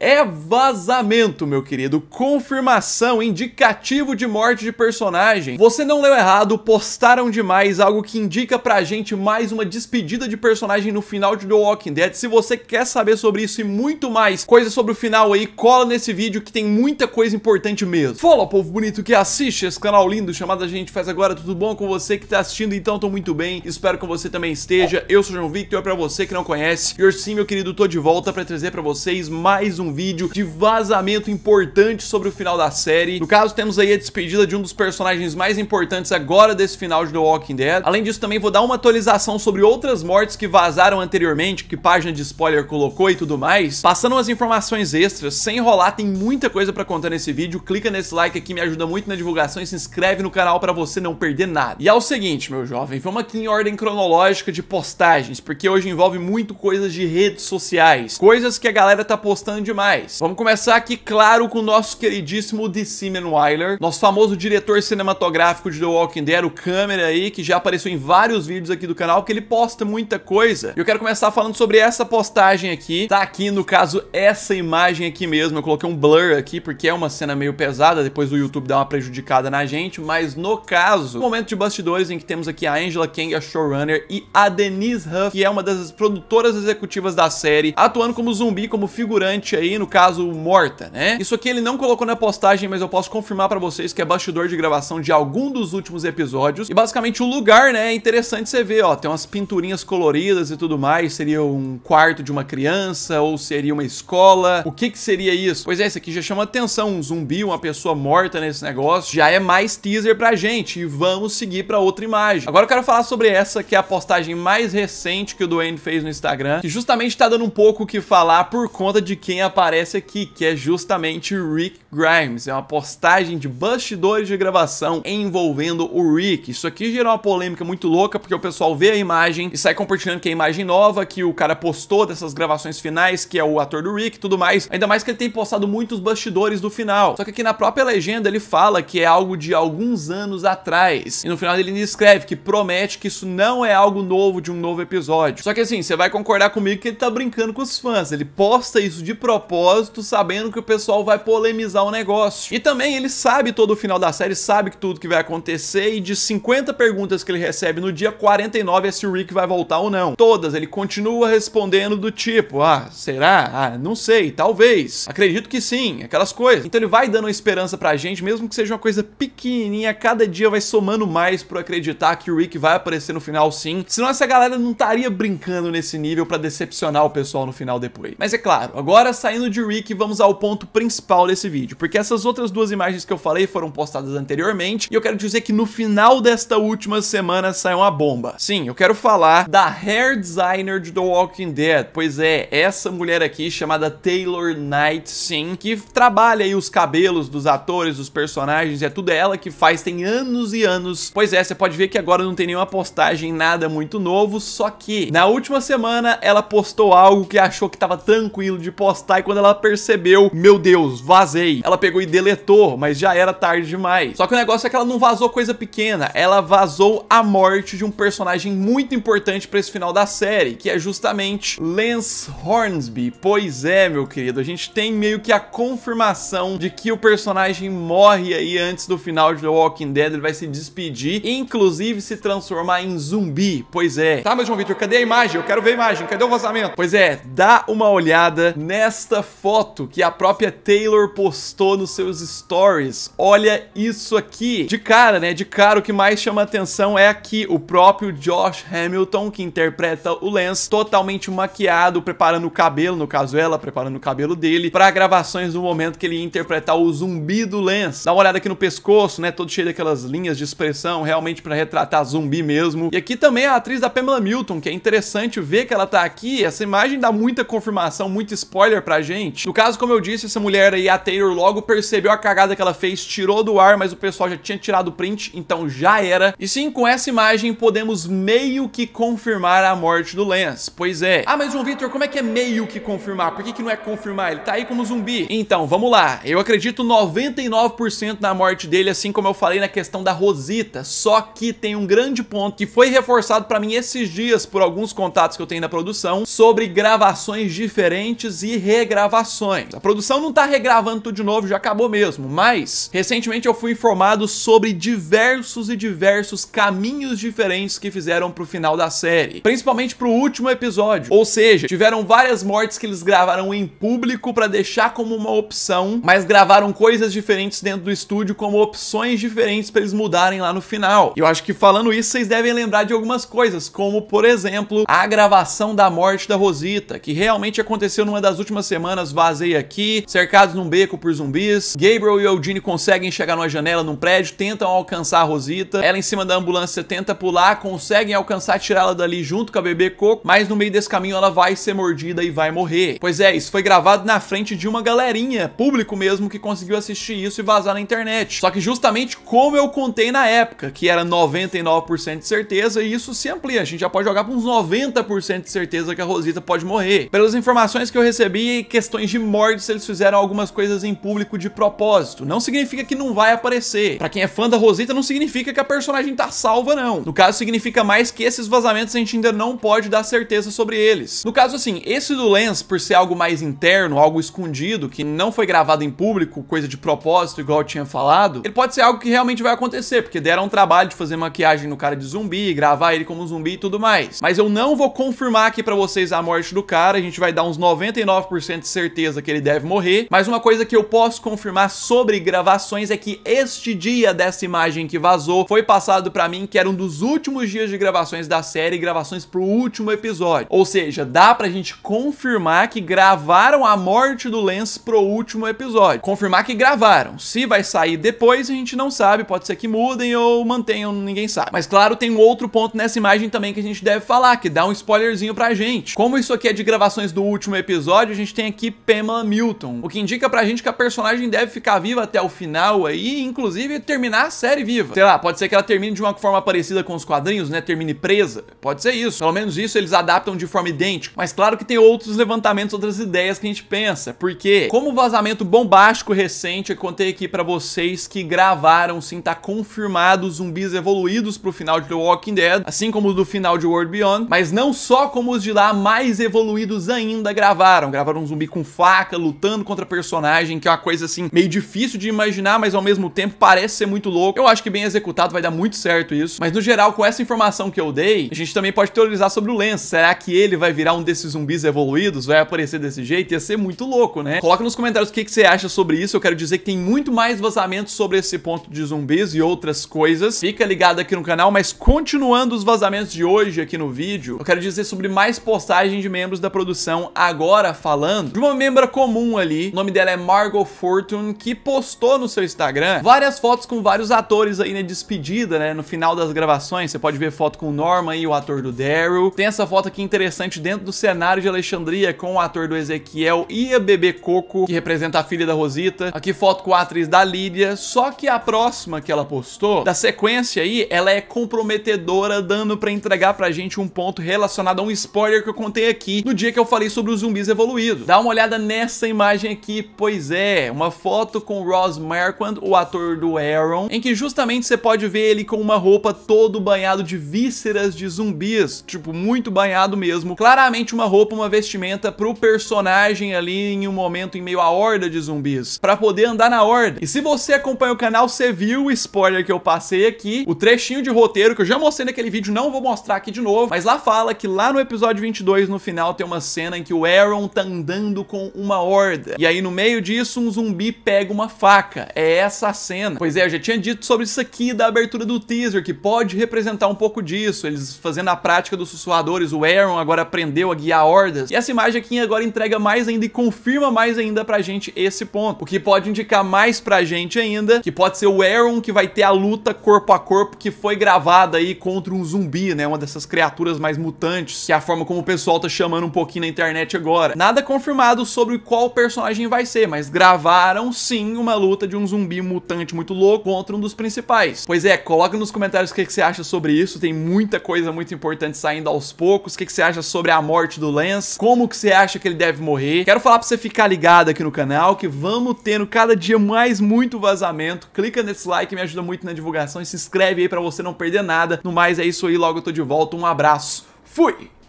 é vazamento, meu querido. Confirmação, indicativo de morte de personagem. Você não leu errado, postaram demais algo que indica pra gente mais uma despedida de personagem no final de The Walking Dead. Se você quer saber sobre isso e muito mais coisa sobre o final aí, cola nesse vídeo que tem muita coisa importante mesmo. Fala, povo bonito que assiste esse canal lindo chamado A Gente Faz Agora. Tudo bom com você que tá assistindo? Então, tô muito bem. Espero que você também esteja. Eu sou o João Victor, é pra você que não conhece. E hoje sim, meu querido, tô de volta pra trazer pra vocês mais um um vídeo de vazamento importante sobre o final da série. No caso, temos aí a despedida de um dos personagens mais importantes agora desse final de The Walking Dead. Além disso, também vou dar uma atualização sobre outras mortes que vazaram anteriormente, que página de spoiler colocou e tudo mais. Passando umas informações extras, sem enrolar, tem muita coisa para contar nesse vídeo. Clica nesse like aqui, me ajuda muito na divulgação e se inscreve no canal para você não perder nada. E é o seguinte, meu jovem, vamos aqui em ordem cronológica de postagens, porque hoje envolve muito coisas de redes sociais, coisas que a galera tá postando demais mais. Vamos começar aqui, claro, com o nosso queridíssimo de Simen Weiler, nosso famoso diretor cinematográfico de The Walking Dead, o câmera aí, que já apareceu em vários vídeos aqui do canal, que ele posta muita coisa. Eu quero começar falando sobre essa postagem aqui, tá aqui, no caso, essa imagem aqui mesmo, eu coloquei um blur aqui, porque é uma cena meio pesada, depois o YouTube dá uma prejudicada na gente, mas no caso, o momento de bastidores em que temos aqui a Angela Kang, a showrunner, e a Denise Huff, que é uma das produtoras executivas da série, atuando como zumbi, como figurante aí, aí, no caso, morta, né? Isso aqui ele não colocou na postagem, mas eu posso confirmar para vocês que é bastidor de gravação de algum dos últimos episódios. E basicamente o lugar, né, é interessante você ver, ó, tem umas pinturinhas coloridas e tudo mais, seria um quarto de uma criança ou seria uma escola? O que que seria isso? Pois é, isso aqui já chama atenção, um zumbi, uma pessoa morta nesse negócio, já é mais teaser pra gente e vamos seguir pra outra imagem. Agora eu quero falar sobre essa, que é a postagem mais recente que o Duane fez no Instagram, que justamente tá dando um pouco o que falar por conta de quem apareceu aparece aqui, que é justamente Rick Grimes. É uma postagem de bastidores de gravação envolvendo o Rick. Isso aqui gerou uma polêmica muito louca, porque o pessoal vê a imagem e sai compartilhando que é a imagem nova, que o cara postou dessas gravações finais, que é o ator do Rick e tudo mais. Ainda mais que ele tem postado muitos bastidores do final. Só que aqui na própria legenda ele fala que é algo de alguns anos atrás. E no final ele escreve que promete que isso não é algo novo de um novo episódio. Só que assim, você vai concordar comigo que ele tá brincando com os fãs. Ele posta isso de propósito, sabendo que o pessoal vai polemizar o negócio. E também ele sabe todo o final da série, sabe tudo que vai acontecer e de 50 perguntas que ele recebe no dia, 49 é se o Rick vai voltar ou não. Todas ele continua respondendo do tipo, ah, será? Ah, não sei, talvez. Acredito que sim, aquelas coisas. Então ele vai dando uma esperança pra gente, mesmo que seja uma coisa pequenininha, cada dia vai somando mais pra acreditar que o Rick vai aparecer no final sim. Senão essa galera não estaria brincando nesse nível pra decepcionar o pessoal no final depois. Mas é claro, agora saindo de Rick, vamos ao ponto principal desse vídeo vídeo, porque essas outras duas imagens que eu falei foram postadas anteriormente, e eu quero dizer que no final desta última semana saiu uma bomba. Sim, eu quero falar da hair designer de The Walking Dead, pois é, essa mulher aqui chamada Taylor Knight, sim, que trabalha aí os cabelos dos atores, dos personagens, é tudo ela que faz, tem anos e anos. Pois é, você pode ver que agora não tem nenhuma postagem, nada muito novo, só que na última semana ela postou algo que achou que tava tranquilo de postar e quando ela percebeu, meu Deus, vazei, ela pegou e deletou, mas já era tarde demais. Só que o negócio é que ela não vazou coisa pequena, ela vazou a morte de um personagem muito importante para esse final da série, que é justamente Lance Hornsby. Pois é, meu querido, a gente tem meio que a confirmação de que o personagem morre aí antes do final de The Walking Dead, ele vai se despedir e inclusive se transformar em zumbi. Pois é. Tá, meu João Vitor, cadê a imagem? Eu quero ver a imagem, cadê o vazamento? Pois é, dá uma olhada nesta foto que a própria Taylor postou postou nos seus stories. Olha isso aqui. De cara, né? De cara, o que mais chama atenção é aqui o próprio Josh Hamilton, que interpreta o Lance, totalmente maquiado, preparando o cabelo, no caso ela, preparando o cabelo dele, para gravações no momento que ele ia interpretar o zumbi do Lance. Dá uma olhada aqui no pescoço, né? Todo cheio daquelas linhas de expressão, realmente para retratar zumbi mesmo. E aqui também a atriz da Pamela Milton, que é interessante ver que ela tá aqui. Essa imagem dá muita confirmação, muito spoiler pra gente. No caso, como eu disse, essa mulher aí, a Taylor logo, percebeu a cagada que ela fez, tirou do ar, mas o pessoal já tinha tirado o print, então já era. E sim, com essa imagem podemos meio que confirmar a morte do Lance, pois é. Ah, mas João Vitor, como é que é meio que confirmar? Por que, que não é confirmar? Ele tá aí como zumbi. Então, vamos lá. Eu acredito 99% na morte dele, assim como eu falei na questão da Rosita, só que tem um grande ponto que foi reforçado para mim esses dias por alguns contatos que eu tenho na produção sobre gravações diferentes e regravações. A produção não tá regravando tudo de novo, novo, já acabou mesmo. Mas, recentemente eu fui informado sobre diversos e diversos caminhos diferentes que fizeram pro final da série. Principalmente pro último episódio. Ou seja, tiveram várias mortes que eles gravaram em público para deixar como uma opção, mas gravaram coisas diferentes dentro do estúdio como opções diferentes para eles mudarem lá no final. Eu acho que falando isso, vocês devem lembrar de algumas coisas, como por exemplo, a gravação da morte da Rosita, que realmente aconteceu numa das últimas semanas, vazei aqui, cercados num beco por por zumbis. Gabriel e Eugene conseguem chegar numa janela num prédio, tentam alcançar a Rosita. Ela em cima da ambulância tenta pular, conseguem alcançar, tirá-la dali junto com a bebê Coco, mas no meio desse caminho ela vai ser mordida e vai morrer. Pois é, isso foi gravado na frente de uma galerinha, público mesmo, que conseguiu assistir isso e vazar na internet. Só que justamente como eu contei na época, que era 99% de certeza, e isso se amplia, a gente já pode jogar com uns 90% de certeza que a Rosita pode morrer. Pelas informações que eu recebi, questões de morte, se eles fizeram algumas coisas em público de propósito. Não significa que não vai aparecer. Pra quem é fã da Rosita, não significa que a personagem tá salva, não. No caso, significa mais que esses vazamentos a gente ainda não pode dar certeza sobre eles. No caso, assim, esse do Lens, por ser algo mais interno, algo escondido, que não foi gravado em público, coisa de propósito, igual eu tinha falado, ele pode ser algo que realmente vai acontecer, porque deram um trabalho de fazer maquiagem no cara de zumbi, gravar ele como zumbi e tudo mais. Mas eu não vou confirmar aqui pra vocês a morte do cara, a gente vai dar uns 99% de certeza que ele deve morrer, mas uma coisa que eu posso confirmar sobre gravações é que este dia dessa imagem que vazou foi passado para mim que era um dos últimos dias de gravações da série, gravações pro último episódio. Ou seja, dá pra gente confirmar que gravaram a morte do Lance pro último episódio. Confirmar que gravaram. Se vai sair depois, a gente não sabe, pode ser que mudem ou mantenham, ninguém sabe. Mas claro, tem um outro ponto nessa imagem também que a gente deve falar, que dá um spoilerzinho pra gente. Como isso aqui é de gravações do último episódio, a gente tem aqui Pamela Milton, o que indica pra gente que a personagem deve ficar viva até o final aí, inclusive terminar a série viva. Sei lá, pode ser que ela termine de uma forma parecida com os quadrinhos, né? Termine presa. Pode ser isso. Pelo menos isso eles adaptam de forma idêntica. Mas claro que tem outros levantamentos, outras ideias que a gente pensa. Porque, como vazamento bombástico recente, eu contei aqui para vocês que gravaram, sim, tá confirmado zumbis evoluídos pro final de The Walking Dead, assim como do final de World Beyond, mas não só como os de lá mais evoluídos ainda gravaram. Gravaram um zumbi com faca, lutando contra personagem que é uma coisa assim meio difícil de imaginar, mas ao mesmo tempo parece ser muito louco. Eu acho que bem executado vai dar muito certo isso. Mas no geral, com essa informação que eu dei, a gente também pode teorizar sobre o Lance. Será que ele vai virar um desses zumbis evoluídos? Vai aparecer desse jeito? Ia ser muito louco, né? Coloca nos comentários o que, que você acha sobre isso. Eu quero dizer que tem muito mais vazamentos sobre esse ponto de zumbis e outras coisas. Fica ligado aqui no canal, mas continuando os vazamentos de hoje aqui no vídeo, eu quero dizer sobre mais postagem de membros da produção agora falando de uma membra comum ali. O nome dela é Margot Fortune, que postou no seu Instagram várias fotos com vários atores aí na né, despedida, né? No final das gravações, você pode ver foto com o Norman e o ator do Daryl. Tem essa foto aqui interessante dentro do cenário de Alexandria com o ator do Ezequiel e a bebê Coco, que representa a filha da Rosita. Aqui foto com a atriz da Lídia, só que a próxima que ela postou, da sequência aí, ela é comprometedora, dando para entregar pra gente um ponto relacionado a um spoiler que eu contei aqui no dia que eu falei sobre os zumbis evoluídos. Dá uma olhada nessa imagem aqui, pois é, é, uma foto com Ross Marquand, o ator do Aaron, em que justamente você pode ver ele com uma roupa todo banhado de vísceras de zumbis, tipo, muito banhado mesmo. Claramente uma roupa, uma vestimenta pro personagem ali em um momento em meio à horda de zumbis, para poder andar na horda. E se você acompanha o canal, você viu o spoiler que eu passei aqui, o trechinho de roteiro que eu já mostrei naquele vídeo, não vou mostrar aqui de novo, mas lá fala que lá no episódio 22, no final, tem uma cena em que o Aaron tá andando com uma horda. E aí no meio disso, um zumbi pega uma faca. É essa a cena. Pois é, eu já tinha dito sobre isso aqui da abertura do teaser, que pode representar um pouco disso. Eles fazendo a prática dos sussurradores, o Aaron agora aprendeu a guiar hordas. E essa imagem aqui agora entrega mais ainda e confirma mais ainda pra gente esse ponto. O que pode indicar mais pra gente ainda, que pode ser o Aaron que vai ter a luta corpo a corpo que foi gravada aí contra um zumbi, né? Uma dessas criaturas mais mutantes, que é a forma como o pessoal tá chamando um pouquinho na internet agora. Nada confirmado sobre qual personagem vai ser, mas gravado gravaram sim uma luta de um zumbi mutante muito louco contra um dos principais. Pois é, coloca nos comentários o que, que você acha sobre isso, tem muita coisa muito importante saindo aos poucos, o que, que você acha sobre a morte do Lance, como que você acha que ele deve morrer. Quero falar pra você ficar ligado aqui no canal, que vamos tendo cada dia mais muito vazamento. Clica nesse like, me ajuda muito na divulgação e se inscreve aí pra você não perder nada. No mais, é isso aí, logo eu tô de volta, um abraço, fui!